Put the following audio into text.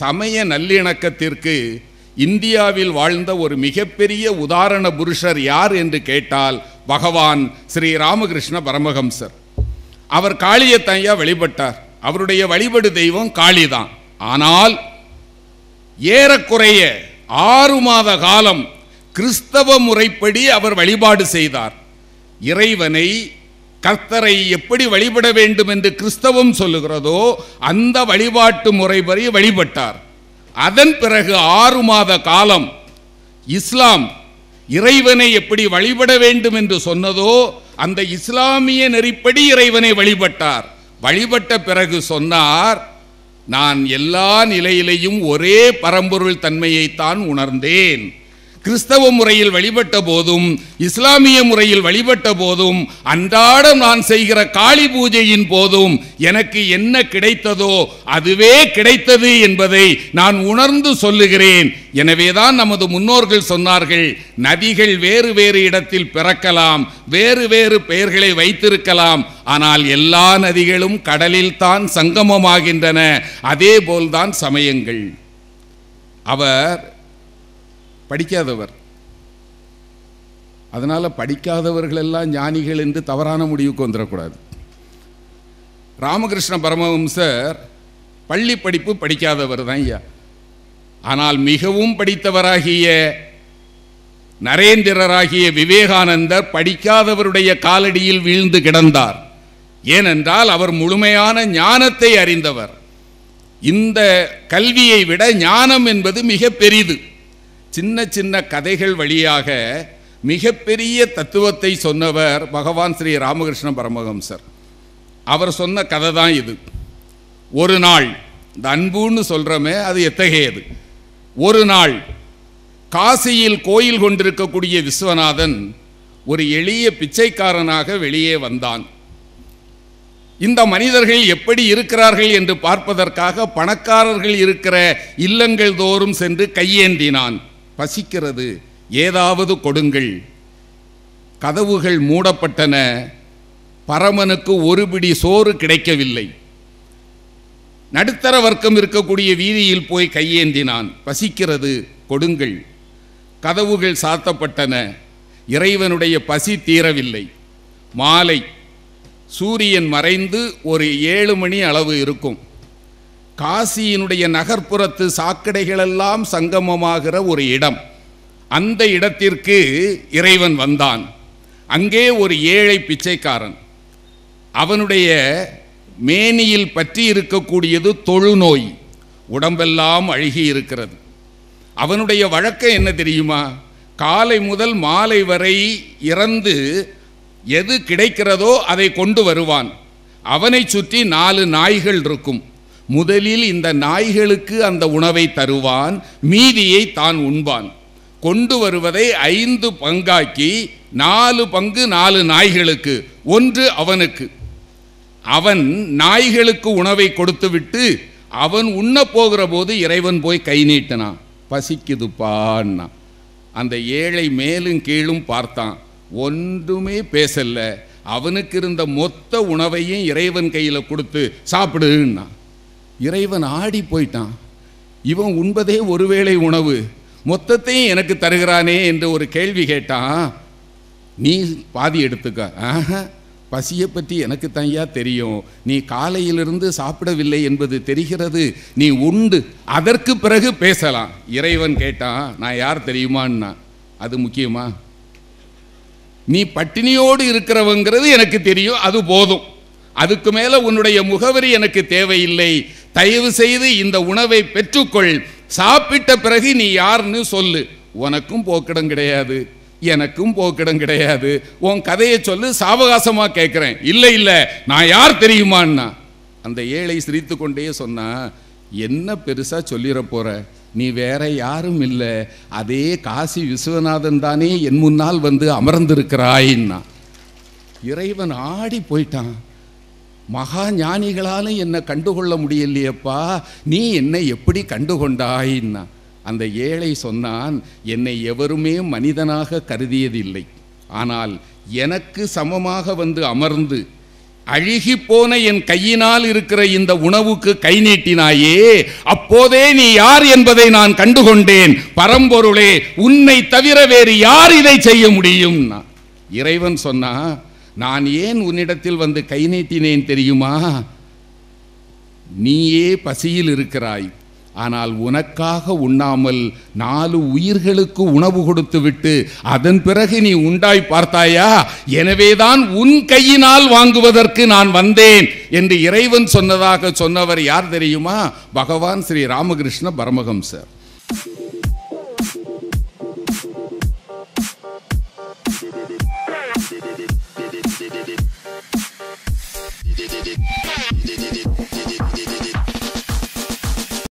சமய நல்லிணக்கத்திற்கு இந்தியாவில் வாழ்ந்த ஒரு மிகப்பெரிய உதாரண புருஷர் யார் என்று கேட்டால் பகவான் ஸ்ரீ ராமகிருஷ்ண பரமஹம்சர் அவர் காளியத்தையா வழிபட்டார் அவருடைய வழிபடு தெய்வம் காளிதான் ஆனால் ஏறக்குறைய ஆறு மாத காலம் கிறிஸ்தவ முறைப்படி அவர் வழிபாடு செய்தார் இறைவனை கர்த்தரை எப்படி வழிபட வேண்டும் என்று கிறிஸ்தவம் சொல்லுகிறதோ அந்த வழிபாட்டு வரை வழிபட்டார் அதன் பிறகு ஆறு மாத காலம் இஸ்லாம் இறைவனை எப்படி வழிபட வேண்டும் என்று சொன்னதோ அந்த இஸ்லாமிய நெறிப்படி இறைவனை வழிபட்டார் வழிபட்ட பிறகு சொன்னார் நான் எல்லா நிலையிலையும் ஒரே பரம்பொருள் தன்மையைத்தான் உணர்ந்தேன் கிறிஸ்தவ முறையில் வழிபட்ட போதும் இஸ்லாமிய முறையில் வழிபட்ட போதும் அன்றாடம் நான் செய்கிற காளி பூஜையின் போதும் எனக்கு என்ன கிடைத்ததோ அதுவே கிடைத்தது என்பதை நான் உணர்ந்து சொல்லுகிறேன் எனவேதான் நமது முன்னோர்கள் சொன்னார்கள் நதிகள் வேறு வேறு இடத்தில் பிறக்கலாம் வேறு வேறு பெயர்களை வைத்திருக்கலாம் ஆனால் எல்லா நதிகளும் கடலில் தான் சங்கமமாகின்றன அதே போல்தான் சமயங்கள் அவர் படிக்காதவர் அதனால் படிக்காதவர்களெல்லாம் ஞானிகள் என்று தவறான முடிவுக்கு வந்துடக்கூடாது ராமகிருஷ்ண பரமஹம்சர் பள்ளி படிப்பு படிக்காதவர் தான் ஐயா ஆனால் மிகவும் படித்தவராகிய நரேந்திரராகிய விவேகானந்தர் படிக்காதவருடைய காலடியில் வீழ்ந்து கிடந்தார் ஏனென்றால் அவர் முழுமையான ஞானத்தை அறிந்தவர் இந்த கல்வியை விட ஞானம் என்பது மிக பெரிது சின்ன சின்ன கதைகள் வழியாக மிகப்பெரிய தத்துவத்தை சொன்னவர் பகவான் ஸ்ரீ ராமகிருஷ்ண பரமஹம்சர் அவர் சொன்ன கதை தான் இது ஒரு நாள் இந்த அன்புன்னு சொல்கிறோமே அது எத்தகையது ஒரு நாள் காசியில் கோயில் கொண்டிருக்கக்கூடிய விஸ்வநாதன் ஒரு எளிய பிச்சைக்காரனாக வெளியே வந்தான் இந்த மனிதர்கள் எப்படி இருக்கிறார்கள் என்று பார்ப்பதற்காக பணக்காரர்கள் இருக்கிற இல்லங்கள் தோறும் சென்று கையேந்தினான் பசிக்கிறது ஏதாவது கொடுங்கள் கதவுகள் மூடப்பட்டன பரமனுக்கு ஒரு பிடி சோறு கிடைக்கவில்லை நடுத்தர வர்க்கம் இருக்கக்கூடிய வீதியில் போய் கையேந்தினான் பசிக்கிறது கொடுங்கள் கதவுகள் சாத்தப்பட்டன இறைவனுடைய பசி தீரவில்லை மாலை சூரியன் மறைந்து ஒரு ஏழு மணி அளவு இருக்கும் காசியினுடைய நகர்ப்புறத்து சாக்கடைகளெல்லாம் சங்கமமாகிற ஒரு இடம் அந்த இடத்திற்கு இறைவன் வந்தான் அங்கே ஒரு ஏழை பிச்சைக்காரன் அவனுடைய மேனியில் பற்றி இருக்கக்கூடியது தொழுநோய் உடம்பெல்லாம் அழுகி இருக்கிறது அவனுடைய வழக்கம் என்ன தெரியுமா காலை முதல் மாலை வரை இறந்து எது கிடைக்கிறதோ அதை கொண்டு வருவான் அவனை சுற்றி நாலு நாய்கள் இருக்கும் முதலில் இந்த நாய்களுக்கு அந்த உணவை தருவான் மீதியை தான் உண்பான் கொண்டு வருவதை ஐந்து பங்காக்கி நாலு பங்கு நாலு நாய்களுக்கு ஒன்று அவனுக்கு அவன் நாய்களுக்கு உணவை கொடுத்துவிட்டு அவன் உண்ண போகிற போது இறைவன் போய் கை நீட்டினான் பசிக்குதுப்பான்னா அந்த ஏழை மேலும் கீழும் பார்த்தான் ஒன்றுமே பேசல அவனுக்கு இருந்த மொத்த உணவையும் இறைவன் கையில் கொடுத்து சாப்பிடுன்னா இறைவன் ஆடி போயிட்டான் இவன் உண்பதே ஒருவேளை உணவு மொத்தத்தையும் எனக்கு தருகிறானே என்று ஒரு கேள்வி கேட்டான் நீ பாதி எடுத்துக்க ஆஹா பசியை பற்றி எனக்கு தனியாக தெரியும் நீ காலையிலிருந்து சாப்பிடவில்லை என்பது தெரிகிறது நீ உண்டு அதற்கு பிறகு பேசலாம் இறைவன் கேட்டான் நான் யார் தெரியுமான்னா அது முக்கியமா நீ பட்டினியோடு இருக்கிறவங்கிறது எனக்கு தெரியும் அது போதும் அதுக்கு மேலே உன்னுடைய முகவரி எனக்கு தேவையில்லை தயவு செய்து இந்த உணவை பெற்றுக்கொள் சாப்பிட்ட பிறகு நீ யாருன்னு சொல்லு உனக்கும் போக்கிடம் கிடையாது எனக்கும் போக்கிடம் கிடையாது உன் கதையை சொல்லு சாவகாசமாக கேட்குறேன் இல்லை இல்லை நான் யார் தெரியுமான்னா அந்த ஏழை சிரித்து கொண்டே சொன்னா என்ன பெருசாக சொல்லிட போற நீ வேற யாரும் இல்லை அதே காசி விஸ்வநாதன் தானே என் முன்னால் வந்து அமர்ந்திருக்கிறாயின்னா இறைவன் ஆடி போயிட்டான் மகா ஞானிகளால் என்னை கண்டுகொள்ள முடியலையப்பா நீ என்னை எப்படி கண்டுகொண்டாயின்னா அந்த ஏழை சொன்னான் என்னை எவருமே மனிதனாக கருதியதில்லை ஆனால் எனக்கு சமமாக வந்து அமர்ந்து அழுகி போன என் கையினால் இருக்கிற இந்த உணவுக்கு கை நீட்டினாயே அப்போதே நீ யார் என்பதை நான் கண்டுகொண்டேன் பரம்பொருளே உன்னை தவிர வேறு யார் இதை செய்ய முடியும் இறைவன் சொன்னா நான் ஏன் உன்னிடத்தில் வந்து கை நீட்டினேன் தெரியுமா நீயே பசியில் இருக்கிறாய் ஆனால் உனக்காக உண்ணாமல் நாலு உயிர்களுக்கு உணவு கொடுத்துவிட்டு அதன் பிறகு நீ உண்டாய் பார்த்தாயா எனவேதான் உன் கையினால் வாங்குவதற்கு நான் வந்தேன் என்று இறைவன் சொன்னதாக சொன்னவர் யார் தெரியுமா பகவான் ஸ்ரீ ராமகிருஷ்ண பரமஹம்சர்